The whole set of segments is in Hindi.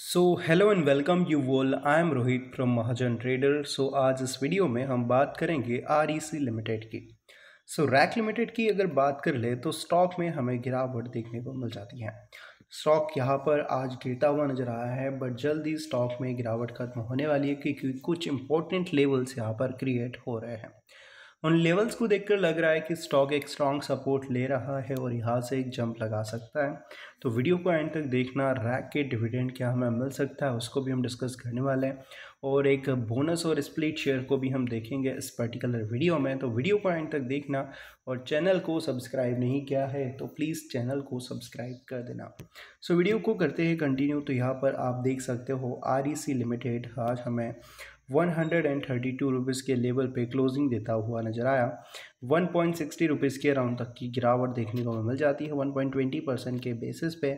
so hello and welcome you all I am Rohit from Mahajan trader so आज इस वीडियो में हम बात करेंगे आर लिमिटेड e की सो रैक लिमिटेड की अगर बात कर ले तो स्टॉक में हमें गिरावट देखने को मिल जाती है स्टॉक यहाँ पर आज गिरता हुआ नज़र आया है बट जल्द ही स्टॉक में गिरावट खत्म होने वाली है क्योंकि कुछ इंपॉर्टेंट लेवल्स यहाँ पर क्रिएट हो रहे हैं उन लेवल्स को देखकर लग रहा है कि स्टॉक एक स्ट्रॉन्ग सपोर्ट ले रहा है और यहाँ से एक जंप लगा सकता है तो वीडियो को एंड तक देखना रैक के डिविडेंड क्या हमें मिल सकता है उसको भी हम डिस्कस करने वाले हैं और एक बोनस और स्प्लिट शेयर को भी हम देखेंगे इस पर्टिकुलर वीडियो में तो वीडियो को एंड तक देखना और चैनल को सब्सक्राइब नहीं किया है तो प्लीज़ चैनल को सब्सक्राइब कर देना सो so, वीडियो को करते हैं कंटिन्यू तो यहाँ पर आप देख सकते हो आर लिमिटेड e आज हमें one hundred and thirty two rupees के लेवल पे क्लोजिंग देता हुआ नजर आया वन पॉइंट सिक्सटी रुपीज़ के अराउंड तक की गिरावट देखने को मिल जाती है वन पॉइंट ट्वेंटी परसेंट के बेसिस पे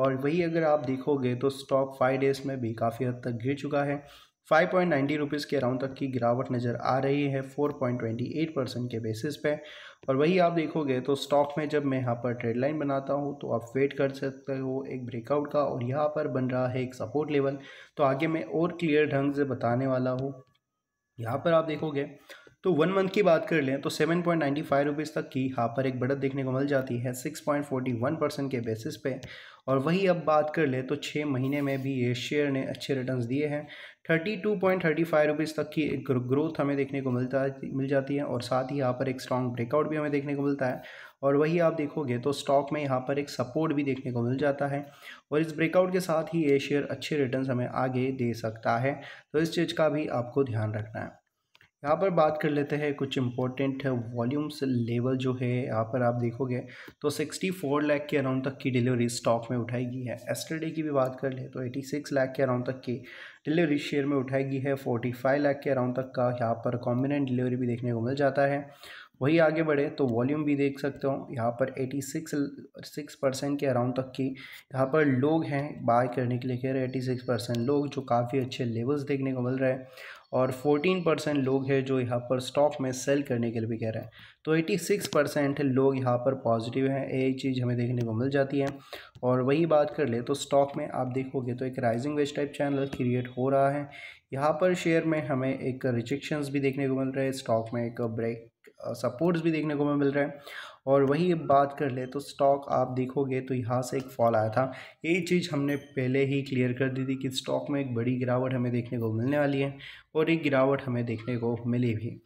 और वही अगर आप देखोगे तो स्टॉक फाइव डेज़ में भी काफ़ी हद तक गिर चुका है फाइव पॉइंट नाइन्टी रुपीज़ के अराउंड तक की गिरावट नज़र आ रही है four point twenty eight percent के बेसिस पे और वही आप देखोगे तो स्टॉक में जब मैं यहाँ पर ट्रेड लाइन बनाता हूँ तो आप वेट कर सकते हो एक ब्रेकआउट का और यहाँ पर बन रहा है एक सपोर्ट लेवल तो आगे मैं और क्लियर ढंग से बताने वाला हूँ यहाँ पर आप देखोगे तो वन मंथ की बात कर लें तो seven point ninety five rupees तक की यहाँ पर एक बढ़त देखने को मिल जाती है six point forty one percent के बेसिस पे और वही अब बात कर लें तो छः महीने में भी ये शेयर ने अच्छे रिटर्न दिए हैं thirty two point thirty five rupees तक की एक ग्रोथ हमें देखने को मिलता मिल जाती है और साथ ही यहाँ पर एक स्ट्रॉन्ग ब्रेकआउट भी हमें देखने को मिलता है और वही आप देखोगे तो स्टॉक में यहाँ पर एक सपोर्ट भी देखने को मिल जाता है और इस ब्रेकआउट के साथ ही ये शेयर अच्छे रिटर्न हमें आगे दे सकता है तो इस चीज़ का भी आपको ध्यान रखना है यहाँ पर बात कर लेते हैं कुछ इंपॉर्टेंट वॉल्यूम्स लेवल जो है यहाँ पर आप देखोगे तो 64 लाख के अराउंड तक की डिलीवरी स्टॉक में उठाई गई है एस्टरडे की भी बात कर ले तो 86 लाख के अराउंड तक की डिलीवरी शेयर में उठाई गई है 45 लाख के अराउंड तक का यहाँ पर कॉम्बिनेंट डिलीवरी भी देखने को मिल जाता है वही आगे बढ़े तो वॉल्यूम भी देख सकते हो यहाँ पर 86 सिक्स परसेंट के अराउंड तक की यहाँ पर लोग हैं बाय करने के लिए कह रहे हैं एटी सिक्स परसेंट लोग जो काफ़ी अच्छे लेवल्स देखने को मिल रहे हैं और 14 परसेंट लोग हैं जो यहाँ पर स्टॉक में सेल करने के लिए भी कह रहे हैं तो 86 परसेंट लोग यहाँ पर पॉजिटिव हैं ये चीज़ हमें देखने को मिल जाती है और वही बात कर ले तो स्टॉक में आप देखोगे तो एक rising wedge type channel create हो रहा है यहाँ पर शेयर में हमें एक रिजेक्शन भी देखने को मिल रहे हैं स्टॉक में एक ब्रेक सपोर्ट्स भी देखने को मिल रहा है और वही बात कर ले तो स्टॉक आप देखोगे तो यहाँ से एक फॉल आया था ये चीज़ हमने पहले ही क्लियर कर दी थी कि स्टॉक में एक बड़ी गिरावट हमें देखने को मिलने वाली है और एक गिरावट हमें देखने को मिली भी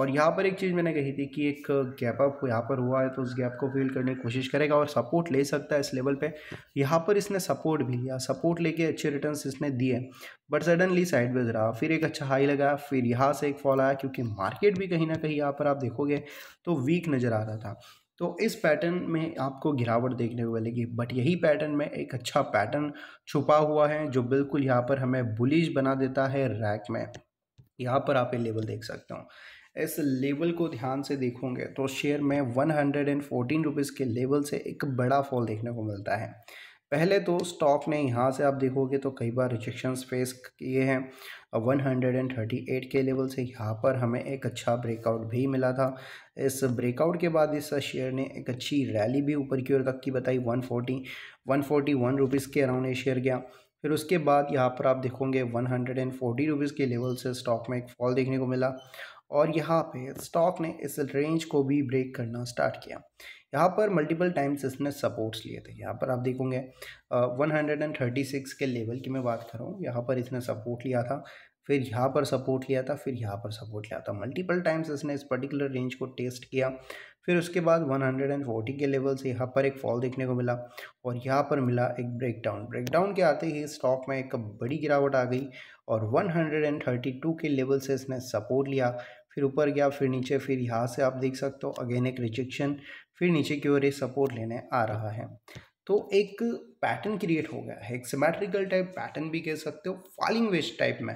और यहाँ पर एक चीज़ मैंने कही थी कि एक गैप अप यहाँ पर हुआ है तो उस गैप को फील करने की कोशिश करेगा और सपोर्ट ले सकता है इस लेवल पे यहाँ पर इसने सपोर्ट भी लिया सपोर्ट लेके अच्छे रिटर्न्स इसने दिए बट सडनली साइडवेज रहा फिर एक अच्छा हाई लगा फिर यहाँ से एक फॉल आया क्योंकि मार्केट भी कहीं ना कहीं यहाँ पर आप देखोगे तो वीक नज़र आ रहा था तो इस पैटर्न में आपको गिरावट देखने को मिलेगी बट यही पैटर्न में एक अच्छा पैटर्न छुपा हुआ है जो बिल्कुल यहाँ पर हमें बुलिश बना देता है रैक में यहाँ पर आप ये लेवल देख सकते हो इस लेवल को ध्यान से देखोगे तो शेयर में one hundred and fourteen rupees के लेवल से एक बड़ा फॉल देखने को मिलता है पहले तो स्टॉक ने यहाँ से आप देखोगे तो कई बार रिजेक्शन फेस किए हैं 138 के लेवल से यहाँ पर हमें एक अच्छा ब्रेकआउट भी मिला था इस ब्रेकआउट के बाद इस शेयर ने एक अच्छी रैली भी ऊपर की ओर तक की बताई 140 141 रुपीस के अराउंड ये शेयर गया फिर उसके बाद यहाँ पर आप देखोगे one hundred and forty rupees के लेवल से स्टॉक में एक फॉल देखने को मिला और यहाँ पे स्टॉक ने इस रेंज को भी ब्रेक करना स्टार्ट किया यहाँ पर मल्टीपल टाइम्स इसने सपोर्ट्स लिए थे यहाँ पर आप देखोगे one hundred and thirty six के लेवल की मैं बात कर रहा हूँ यहाँ पर इसने सपोर्ट लिया था फिर यहाँ पर सपोर्ट लिया था फिर यहाँ पर सपोर्ट लिया था मल्टीपल टाइम्स इसने इस पर्टिकुलर रेंज को टेस्ट किया फिर उसके बाद 140 के लेवल से यहाँ पर एक फॉल देखने को मिला और यहाँ पर मिला एक ब्रेकडाउन ब्रेकडाउन के आते ही स्टॉक में एक बड़ी गिरावट आ गई और 132 के लेवल से इसने सपोर्ट लिया फिर ऊपर गया फिर नीचे फिर यहाँ से आप देख सकते हो अगेन एक रिजेक्शन फिर नीचे की ओर ये सपोर्ट लेने आ रहा है तो एक पैटर्न क्रिएट हो गया है एक सिमेट्रिकल टाइप पैटर्न भी कह सकते हो फॉलिंग वेस्ट टाइप में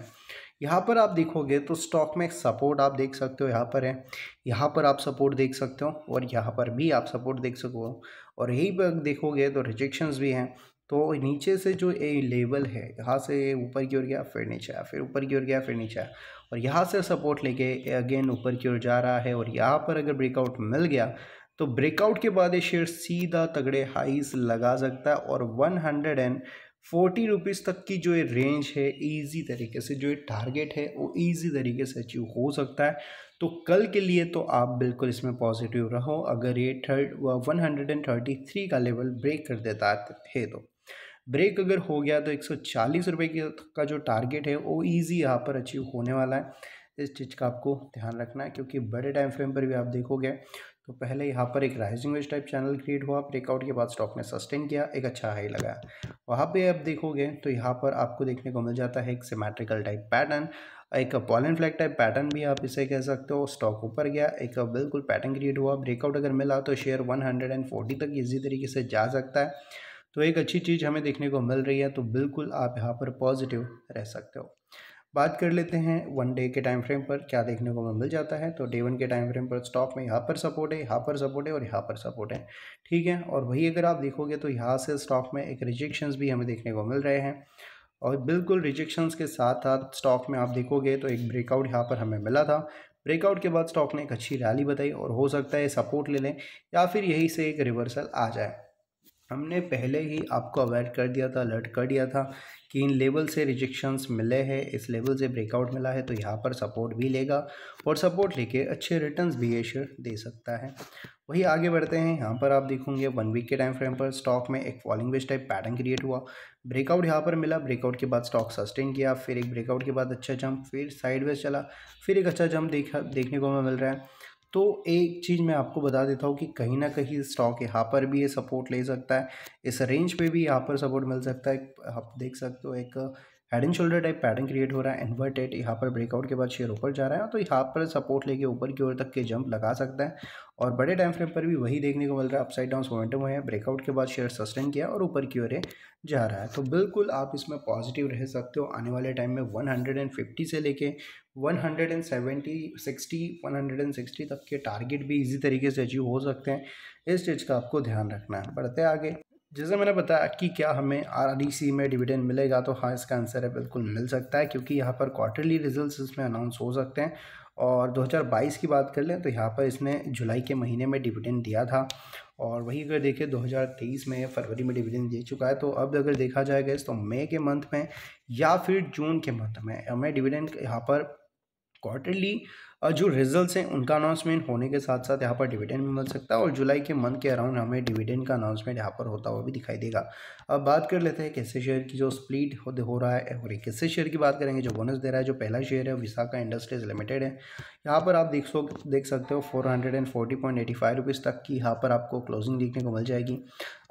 यहाँ पर आप देखोगे तो स्टॉक में एक सपोर्ट आप देख सकते हो यहाँ पर है यहाँ पर आप सपोर्ट देख सकते हो और यहाँ पर भी आप सपोर्ट देख सको और यही पर देखोगे तो रिजेक्शन भी हैं तो नीचे से जो ए लेवल है यहाँ से ऊपर की ओर गया फिर नीचे आया फिर ऊपर की ओर गया फिर नीचे आया और यहाँ से सपोर्ट लेके अगेन ऊपर की ओर जा रहा है और यहाँ पर अगर ब्रेकआउट मिल गया तो ब्रेकआउट के बाद ये शेयर सीधा तगड़े हाइस लगा सकता है और one hundred and forty rupees तक की जो ये रेंज है इजी तरीके से जो ये टारगेट है वो इजी तरीके से अचीव हो सकता है तो कल के लिए तो आप बिल्कुल इसमें पॉजिटिव रहो अगर ये third one hundred and thirty three का लेवल ब्रेक कर देता है तो ब्रेक अगर हो गया तो एक सौ चालीस का जो टारगेट है वो ईजी यहाँ पर अचीव होने वाला है इस चीज़ का आपको ध्यान रखना है क्योंकि बड़े टाइम फ्रेम पर भी आप देखोगे तो पहले यहाँ पर एक rising wedge type channel create हुआ ब्रेकआउट के बाद स्टॉक ने सस्टेन किया एक अच्छा हाई लगाया वहाँ पे आप देखोगे तो यहाँ पर आपको देखने को मिल जाता है एक सिमेट्रिकल टाइप पैटर्न एक पॉलन फ्लैग टाइप पैटर्न भी आप इसे कह सकते हो स्टॉक ऊपर गया एक बिल्कुल पैटर्न क्रिएट हुआ ब्रेकआउट अगर मिला तो शेयर वन तक इजी तरीके से जा सकता है तो एक अच्छी चीज़ हमें देखने को मिल रही है तो बिल्कुल आप यहाँ पर पॉजिटिव रह सकते हो बात कर लेते हैं वन डे के टाइम फ्रेम पर क्या देखने को मिल जाता है तो डे वन के टाइम फ्रेम पर स्टॉक में यहाँ पर सपोर्ट है यहाँ पर सपोर्ट है और यहाँ पर सपोर्ट है ठीक है और वही अगर आप देखोगे तो यहाँ से स्टॉक में एक रिजेक्शन भी हमें देखने को मिल रहे हैं और बिल्कुल रिजेक्शन के साथ साथ स्टॉक में आप देखोगे तो एक ब्रेकआउट यहाँ पर हमें मिला था ब्रेकआउट के बाद स्टॉक ने एक अच्छी रैली बताई और हो सकता है सपोर्ट ले लें या फिर यही से एक रिवर्सल आ जाए हमने पहले ही आपको अवेयर कर दिया था अलर्ट कर दिया था कि इन लेवल से रिजेक्शंस मिले हैं इस लेवल से ब्रेकआउट मिला है तो यहाँ पर सपोर्ट भी लेगा और सपोर्ट लेके अच्छे रिटर्न्स भी ये शेयर दे सकता है वही आगे बढ़ते हैं यहाँ पर आप देखोगे वन वीक के टाइम फ्रेम पर स्टॉक में एक falling wedge type pattern create हुआ ब्रेकआउट यहाँ पर मिला ब्रेकआउट के बाद स्टॉक सस्टेन किया फिर एक ब्रेकआउट के बाद अच्छा जंप फिर साइडवेज चला फिर एक अच्छा जंप देखा देखने को हमें मिल रहा है तो एक चीज़ मैं आपको बता देता हूँ कि कहीं ना कहीं स्टॉक यहाँ पर भी ये सपोर्ट ले सकता है इस रेंज पे भी यहाँ पर सपोर्ट मिल सकता है आप देख सकते हो एक head and shoulder type pattern create हो रहा है इन्वर्टेड यहाँ पर ब्रेकआउट के बाद शेयर ऊपर जा रहा है तो यहाँ पर सपोर्ट लेके ऊपर की ओर तक के जंप लगा सकता है और बड़े टाइम फ्रेम पर भी वही देखने को मिल रहा है अपसाइड डाउन मोमेंटम हुए हैं ब्रेकआउट के बाद शेयर सस्टेन किया और ऊपर की ओर जा रहा है तो बिल्कुल आप इसमें पॉजिटिव रह सकते हो आने वाले टाइम में वन से लेके one one hundred and seventy sixty hundred and sixty तक के टारगेट भी इजी तरीके से अचीव हो सकते हैं इस चीज़ का आपको ध्यान रखना है बढ़ते आगे जैसे मैंने बताया कि क्या हमें आर e में डिविडेंड मिलेगा तो हाँ इसका आंसर है बिल्कुल मिल सकता है क्योंकि यहाँ पर क्वार्टरली रिजल्ट्स इसमें अनाउंस हो सकते हैं और 2022 की बात कर लें तो यहाँ पर इसने जुलाई के महीने में डिविडेंड दिया था और वही अगर देखें 2023 में फरवरी में डिविडेंड दे चुका है तो अब अगर देखा जाएगा इस तो मई के मंथ में या फिर जून के मंथ में हमें डिविडेंड यहाँ पर क्वार्टरली और जो रिजल्ट हैं उनका अनाउंसमेंट होने के साथ साथ यहाँ पर डिविडेंड भी मिल सकता है और जुलाई के मंथ के अराउंड हमें डिविडेंड का अनाउंसमेंट यहाँ पर होता हुआ भी दिखाई देगा अब बात कर लेते हैं कैसे शेयर की जो स्प्लीट हो, हो रहा है और कैसे शेयर की बात करेंगे जो बोनस दे रहा है जो पहला शेयर है विशाखा इंडस्ट्रीज लिमिटेड है यहाँ पर आप देख सो देख सकते हो four hundred and forty point eighty five rupees तक की यहाँ पर आपको क्लोजिंग देखने को मिल जाएगी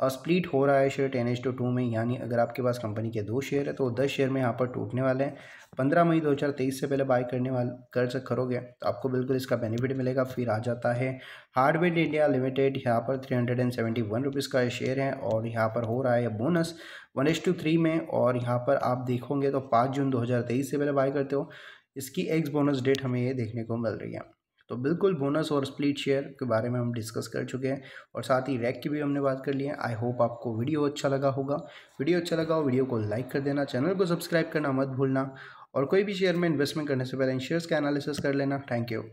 और स्प्लिट हो रहा है share ten H two two में यानी अगर आपके पास कंपनी के दो शेयर है तो दस शेयर में यहाँ पर टूटने वाले हैं पंद्रह मई दो हज़ार तेईस से पहले बाय करने वाले कर सक करोगे तो आपको बिल्कुल इसका बेनिफिट मिलेगा फिर आ जाता है हार्डवेयर इंडिया लिमिटेड यहाँ पर three hundred and seventy one rupees का शेयर है और यहाँ पर हो रहा है bonus one H two three में और यहाँ पर आप देखोगे तो पाँच जून दो हज़ार तेईस से पहले बाय करते हो इसकी एक्स बोनस डेट हमें ये देखने को मिल रही है तो बिल्कुल बोनस और स्प्लिट शेयर के बारे में हम डिस्कस कर चुके हैं और साथ ही रैक की भी हमने बात कर ली है आई होप आपको वीडियो अच्छा लगा होगा वीडियो अच्छा लगा हो वीडियो को लाइक कर देना चैनल को सब्सक्राइब करना मत भूलना और कोई भी शेयर में इन्वेस्टमेंट करने से पहले इन शेयर्स का एनालिसिस कर लेना थैंक यू